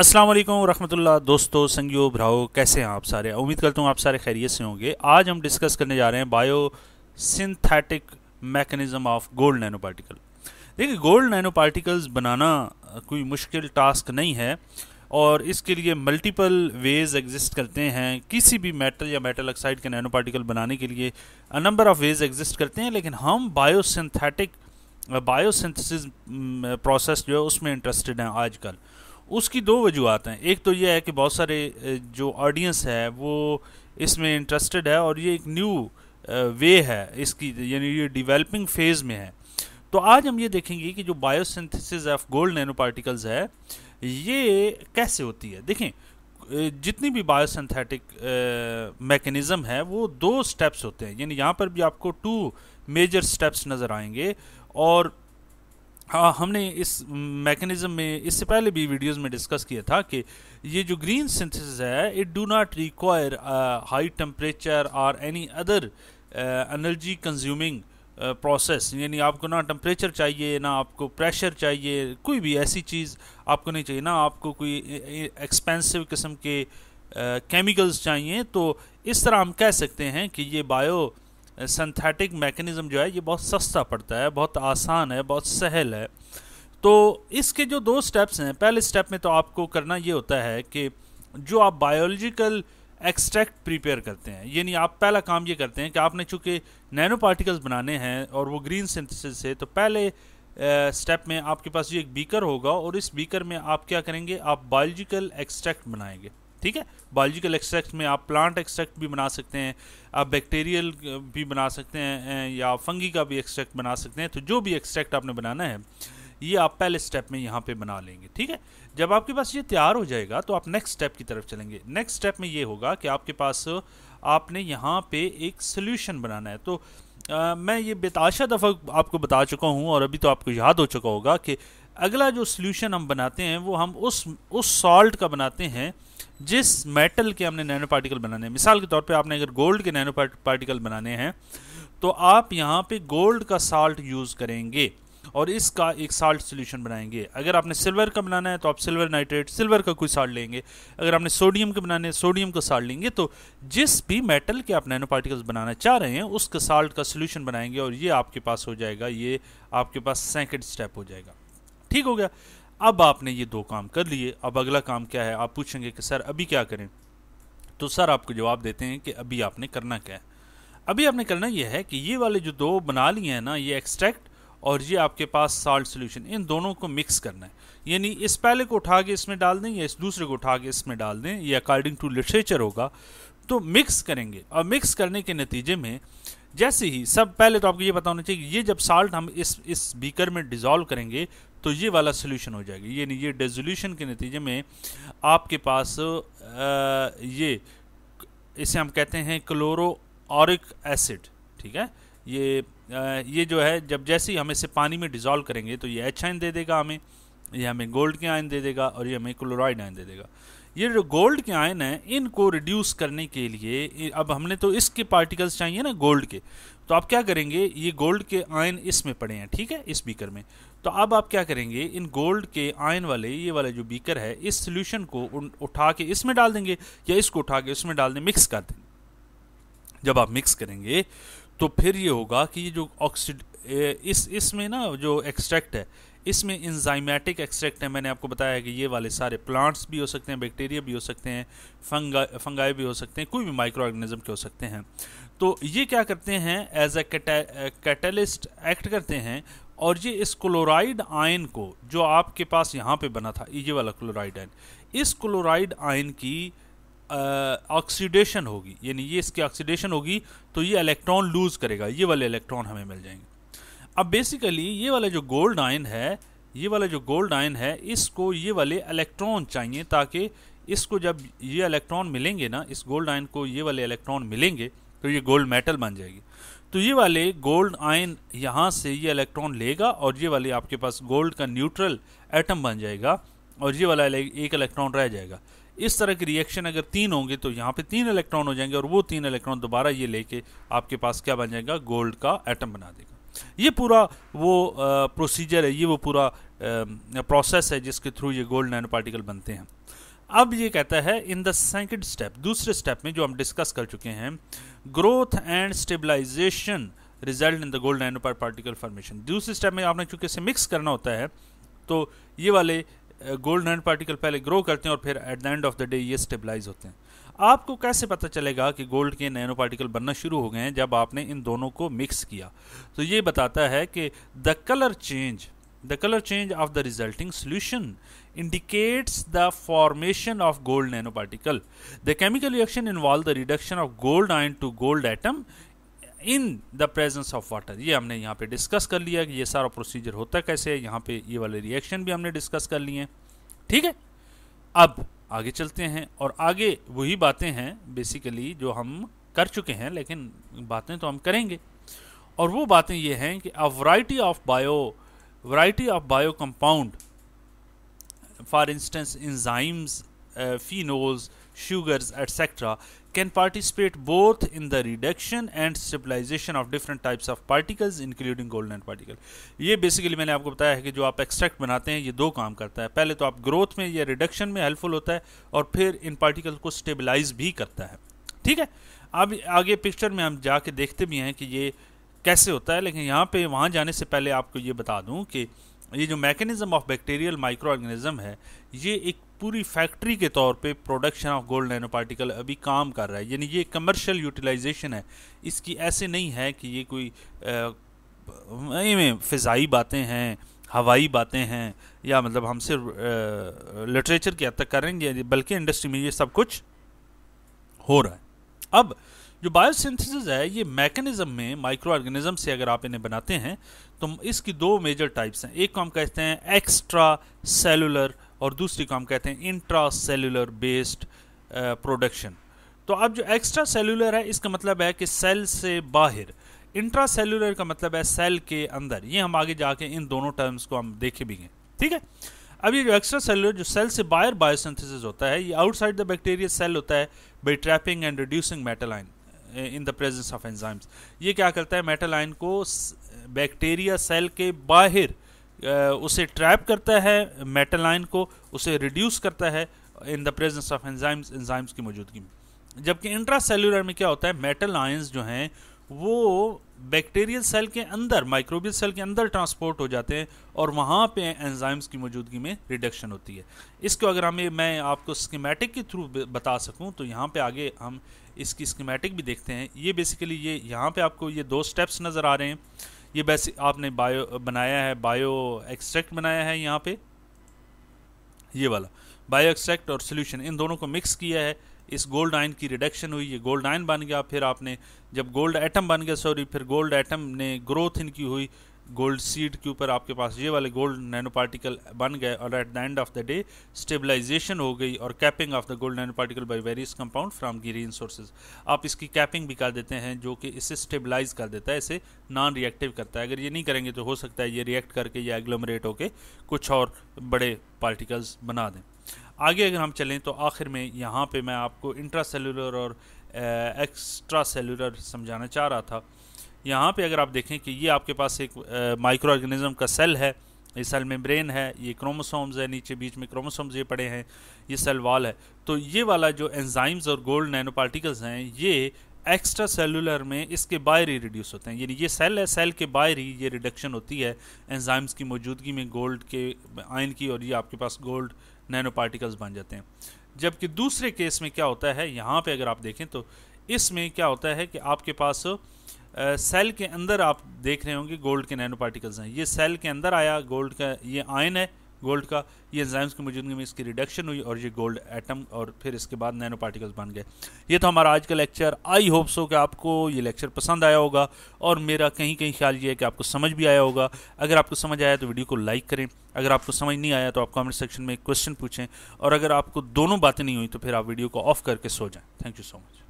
अस्सलाम वालेकुम रहमतुल्लाह दोस्तों संगियो भ्राओ कैसे हैं आप सारे उम्मीद करता हूँ आप सारे खैरियत से होंगे आज हम डिस्कस करने जा रहे हैं biosynthetic mechanism of gold nanoparticle देखिए गोल्ड नैनो पार्टिकल्स बनाना कोई मुश्किल टास्क नहीं है और इसके लिए मल्टीपल वेज एग्जिस्ट करते हैं किसी भी मेटल या मेटल ऑक्साइड के नैनो पार्टिकल बनाने के लिए नंबर ऑफ़ वेज एग्जिस्ट करते हैं लेकिन हम बायोसिंथेटिक बायोसिंथेसिस प्रोसेस जो है उसमें इंटरेस्टेड हैं आजकल उसकी दो वजूहत हैं एक तो यह है कि बहुत सारे जो ऑडियंस है वो इसमें इंटरेस्टेड है और ये एक न्यू वे है इसकी यानी ये डिवेलपिंग फेज़ में है तो आज हम ये देखेंगे कि जो biosynthesis of gold nanoparticles है ये कैसे होती है देखें जितनी भी बायोसिंथेटिक मैकेनिज़्म है वो दो स्टेप्स होते हैं यानी यहाँ पर भी आपको टू मेजर स्टेप्स नज़र आएंगे और हाँ हमने इस मैकेनिज्म में इससे पहले भी वीडियोस में डिस्कस किया था कि ये जो ग्रीन सिंथेसिस है it do not require high temperature और any other energy consuming process यानी आपको ना टेम्परेचर चाहिए ना आपको प्रेशर चाहिए कोई भी ऐसी चीज़ आपको नहीं चाहिए ना आपको कोई एक्सपेंसिव किस्म के केमिकल्स uh, चाहिए तो इस तरह हम कह सकते हैं कि ये बायो सिंथेटिक मैकेनिज़्म जो है ये बहुत सस्ता पड़ता है बहुत आसान है बहुत सहल है तो इसके जो दो स्टेप्स हैं पहले स्टेप में तो आपको करना ये होता है कि जो आप बायोलॉजिकल एक्सट्रैक्ट प्रिपेयर करते हैं यानी आप पहला काम ये करते हैं कि आपने चूँकि नैनो पार्टिकल्स बनाने हैं और वो ग्रीन सिंथेसिस है तो पहले स्टेप में आपके पास ये एक बीकर होगा और इस बीकर में आप क्या करेंगे आप बायोलॉजिकल एक्सट्रैक्ट बनाएंगे ठीक है बायोलॉजिकल एक्सट्रैक्ट में आप प्लांट एक्सट्रैक्ट भी बना सकते हैं आप बैक्टीरियल भी बना सकते हैं या फंगी का भी एक्सट्रैक्ट बना सकते हैं तो जो भी एक्सट्रैक्ट आपने बनाना है ये आप पहले स्टेप में यहाँ पे बना लेंगे ठीक है जब आपके पास ये तैयार हो जाएगा तो आप नेक्स्ट स्टेप की तरफ चलेंगे नेक्स्ट स्टेप में ये होगा कि आपके पास आपने यहाँ पे एक सोल्यूशन बनाना है तो आ, मैं ये बेताशा दफ़ा आपको बता चुका हूँ और अभी तो आपको याद हो चुका होगा कि अगला जो सोल्यूशन हम बनाते हैं वो हम उस उस सॉल्ट का बनाते हैं जिस मेटल के हमने नैनो पार्टिकल बनाने हैं मिसाल के तौर पे आपने अगर गोल्ड के नैनो पार्टिकल बनाने हैं तो आप यहाँ पे गोल्ड का साल्ट यूज़ करेंगे और इसका एक साल्ट सोल्यूशन बनाएंगे अगर आपने सिल्वर का बनाना है तो आप सिल्वर नाइट्रेट सिल्वर का कोई साल्ट लेंगे अगर आपने सोडियम के बनाने हैं सोडियम का साल्ट लेंगे तो जिस भी मेटल के आप नैनो पार्टिकल्स बनाना चाह रहे हैं उसका साल्ट का सोल्यूशन बनाएंगे और ये आपके पास हो जाएगा ये आपके पास सेकेंड स्टेप हो जाएगा ठीक हो गया अब आपने ये दो काम कर लिए अब अगला काम क्या है आप पूछेंगे कि सर अभी क्या करें तो सर आपको जवाब देते हैं कि अभी आपने करना क्या है अभी आपने करना यह है कि ये वाले जो दो बना लिए हैं ना ये एक्सट्रैक्ट और ये आपके पास साल्ट सोल्यूशन इन दोनों को मिक्स करना है यानी इस पहले को उठा के इसमें डाल दें या इस दूसरे को उठा के इसमें डाल दें ये अकॉर्डिंग टू लिटरेचर होगा तो मिक्स करेंगे और मिक्स करने के नतीजे में जैसे ही सब पहले तो आपको ये पता होना चाहिए ये जब साल्ट हम इस इस बीकर में डिज़ोल्व करेंगे तो ये वाला सोल्यूशन हो जाएगा नहीं ये डेजोल्यूशन के नतीजे में आपके पास आ, ये इसे हम कहते हैं क्लोरो ऑरिक एसिड ठीक है ये आ, ये जो है जब जैसे ही हम इसे पानी में डिज़ोल्व करेंगे तो ये एच आइन दे देगा हमें ये हमें गोल्ड के आयन दे देगा और ये हमें क्लोराइड आयन दे देगा ये जो गोल्ड के आयन हैं इनको रिड्यूस करने के लिए अब हमने तो इसके पार्टिकल्स चाहिए ना गोल्ड के तो आप क्या करेंगे ये गोल्ड के आयन इसमें पड़े हैं ठीक है इस बीकर में तो अब आप क्या करेंगे इन गोल्ड के आयन वाले ये वाला जो बीकर है इस सोल्यूशन को उठा के इसमें डाल देंगे या इसको उठा के इसमें डाल दें मिक्स कर देंगे जब आप मिक्स करेंगे तो फिर ये होगा कि ये जो ऑक्सीड इस इसमें ना जो एक्सट्रैक्ट है इसमें इंजाइमेटिक एक्सट्रैक्ट है मैंने आपको बताया कि ये वाले सारे प्लांट्स भी हो सकते हैं बैक्टीरिया भी हो सकते हैं फंगा फंगाई भी हो सकते हैं कोई भी माइक्रो ऑर्गेनिज्म के हो सकते हैं तो ये क्या करते हैं एज ए कैटलिस्ट एक्ट करते हैं और ये इस क्लोराइड आयन को जो आपके पास यहाँ पे बना था ये वाला क्लोराइड आयन इस क्लोराइड आयन की ऑक्सीडेशन होगी यानी ये इसकी ऑक्सीडेशन होगी तो ये इलेक्ट्रॉन लूज़ करेगा ये वाले इलेक्ट्रॉन हमें मिल जाएंगे अब बेसिकली ये वाला जो गोल्ड आयन है ये वाला जो गोल्ड आयन है इसको ये वाले इलेक्ट्रॉन चाहिए ताकि इसको जब ये इलेक्ट्रॉन मिलेंगे ना इस गोल्ड आयन को ये वाले इलेक्ट्रॉन मिलेंगे तो ये गोल्ड मेटल बन जाएगी तो ये वाले गोल्ड आयन यहाँ से ये इलेक्ट्रॉन लेगा और ये वाले आपके पास गोल्ड का न्यूट्रल एटम बन जाएगा और ये वाला एक इलेक्ट्रॉन रह जाएगा इस तरह के रिएक्शन अगर तीन होंगे तो यहाँ पे तीन इलेक्ट्रॉन हो जाएंगे और वो तीन इलेक्ट्रॉन दोबारा ये लेके आपके पास क्या बन जाएगा गोल्ड का एटम बना देगा ये पूरा वो प्रोसीजर है ये वो पूरा प्रोसेस है जिसके थ्रू ये गोल्ड नैनो पार्टिकल बनते हैं अब ये कहता है इन द सेकंड स्टेप दूसरे स्टेप में जो हम डिस्कस कर चुके हैं growth and stabilization result in the gold nanoparticle formation दूसरे स्टेप में आपने चूंकि इसे मिक्स करना होता है तो ये वाले गोल्ड नैनो पार्टिकल पहले ग्रो करते हैं और फिर at the end of the day ये स्टेबलाइज होते हैं आपको कैसे पता चलेगा कि गोल्ड के नैनो पार्टिकल बनना शुरू हो गए हैं जब आपने इन दोनों को मिक्स किया तो ये बताता है कि the colour change the colour change of the resulting solution indicates the formation of gold nanoparticle the chemical reaction involve the reduction of gold ion to gold atom in the presence of water ये हमने यहाँ पे discuss कर लिया कि ये सारा procedure होता कैसे है यहाँ पे ये वाले रिएक्शन भी हमने डिस्कस कर लिए ठीक है अब आगे चलते हैं और आगे वही बातें हैं बेसिकली जो हम कर चुके हैं लेकिन बातें तो हम करेंगे और वो बातें ये हैं कि a variety of bio variety of bio compound for instance enzymes phenols, sugars, etc., can participate both in the reduction and stabilization of different types of particles including golden particle ये basically मैंने आपको बताया है कि जो आप extract बनाते हैं ये दो काम करता है पहले तो आप growth में या reduction में helpful होता है और फिर इन particles को stabilize भी करता है ठीक है अब आगे picture में हम जाके देखते भी हैं कि ये कैसे होता है लेकिन यहाँ पे वहाँ जाने से पहले आपको ये बता दूँ कि ये जो mechanism of bacterial microorganism है ये एक पूरी फैक्ट्री के तौर पे production of gold nanoparticle अभी काम कर रहा है यानी ये कमर्शियल यूटिलाइजेशन है इसकी ऐसे नहीं है कि ये कोई फ़ाई बातें हैं हवाई बातें हैं या मतलब हम सिर्फ लिटरेचर की हद तक करेंगे बल्कि इंडस्ट्री में ये सब कुछ हो रहा है अब जो बायोसिंथेसिस है ये मैकेनिज्म में माइक्रो ऑर्गेनिज्म से अगर आप इन्हें बनाते हैं तो इसकी दो मेजर टाइप्स हैं एक को हम कहते हैं एक्स्ट्रा सेलुलर और दूसरी को हम कहते हैं इंट्रा सेलुलर बेस्ड प्रोडक्शन तो अब जो एक्स्ट्रा सेलुलर है इसका मतलब है कि सेल से बाहर इंट्रा सेलुलर का मतलब है सेल के अंदर ये हम आगे जाके इन दोनों टर्म्स को हम देखे भी हैं ठीक है अब ये जो एक्स्ट्रा सेलुलर जो सेल से बाहर बायोसिंथेसिस होता है ये आउटसाइड द बैक्टीरिया सेल होता है by trapping and reducing metal ion in the presence of enzymes ये क्या करता है मेटल आइन को बैक्टीरिया सेल के बाहर उसे ट्रैप करता है मेटल आयन को उसे रिड्यूस करता है in the presence of enzymes enzymes की मौजूदगी में जबकि इंट्रासेल्यूलर में क्या होता है मेटल आयंस जो हैं वो बैक्टीरियल सेल के अंदर माइक्रोबियल सेल के अंदर ट्रांसपोर्ट हो जाते हैं और वहाँ पे एंजाइम्स की मौजूदगी में रिडक्शन होती है इसको अगर हमें मैं आपको स्कीमेटिक के थ्रू बता सकूँ तो यहाँ पे आगे हम इसकी स्कीमेटिक भी देखते हैं ये बेसिकली ये यहाँ पे आपको ये दो स्टेप्स नज़र आ रहे हैं ये बेसिक आपने बायो बनाया है बायो एक्सट्रैक्ट बनाया है यहाँ पे ये वाला बायो एक्सट्रैक्ट और सोल्यूशन इन दोनों को मिक्स किया है इस गोल्ड आयन की रिडक्शन हुई ये गोल्ड आयन बन गया फिर आपने जब गोल्ड एटम बन गया सॉरी फिर गोल्ड एटम ने ग्रोथ इनकी हुई गोल्ड सीड के ऊपर आपके पास ये वाले गोल्ड नैनो पार्टिकल बन गए और at the end of the day stabilization हो गई और capping of the gold nanoparticle by various compound from green sources आप इसकी कैपिंग भी कर देते हैं जो कि इसे स्टेबलाइज कर देता है इसे नॉन रिएक्टिव करता है अगर ये नहीं करेंगे तो हो सकता है ये रिएक्ट करके या एग्लोमरेट होकर कुछ और बड़े पार्टिकल्स बना दें आगे अगर हम चलें तो आखिर में यहाँ पे मैं आपको इंट्रा सेलुलर और एक्स्ट्रा सेलुलर समझाना चाह रहा था यहाँ पे अगर आप देखें कि ये आपके पास एक माइक्रो ऑर्गेनिज्म का सेल है ये सेल मेम्ब्रेन है ये क्रोमोसोम्स है नीचे बीच में क्रोमोसोम्स ये पड़े हैं ये सेल वॉल है तो ये वाला जो एंजाइम्स और गोल्ड नैनो पार्टिकल्स हैं ये एक्स्ट्रा सेलुलर में इसके बाहर ही रिड्यूस होते हैं यानी ये सेल है सेल के बाहर ही ये रिडक्शन होती है एंजाइम्स की मौजूदगी में गोल्ड के आयन की और ये आपके पास गोल्ड नैनो पार्टिकल्स बन जाते हैं जबकि दूसरे केस में क्या होता है यहाँ पे अगर आप देखें तो इसमें क्या होता है कि आपके पास सेल के अंदर आप देख रहे होंगे गोल्ड के नैनो पार्टिकल्स हैं ये सेल के अंदर आया गोल्ड का ये आयन है गोल्ड का ये एंजाइम्स की मौजूदगी में इसकी रिडक्शन हुई और ये गोल्ड एटम और फिर इसके बाद नैनो पार्टिकल्स बन गए ये तो हमारा आज का लेक्चर आई होप सो कि आपको ये लेक्चर पसंद आया होगा और मेरा कहीं कहीं ख्याल ये है कि आपको समझ भी आया होगा अगर आपको समझ आया तो वीडियो को लाइक करें अगर आपको समझ नहीं आया तो आप कॉमेंट सेक्शन में क्वेश्चन पूछें और अगर आपको दोनों बातें नहीं हुई तो फिर आप वीडियो को ऑफ करके सो जाएँ थैंक यू सो मच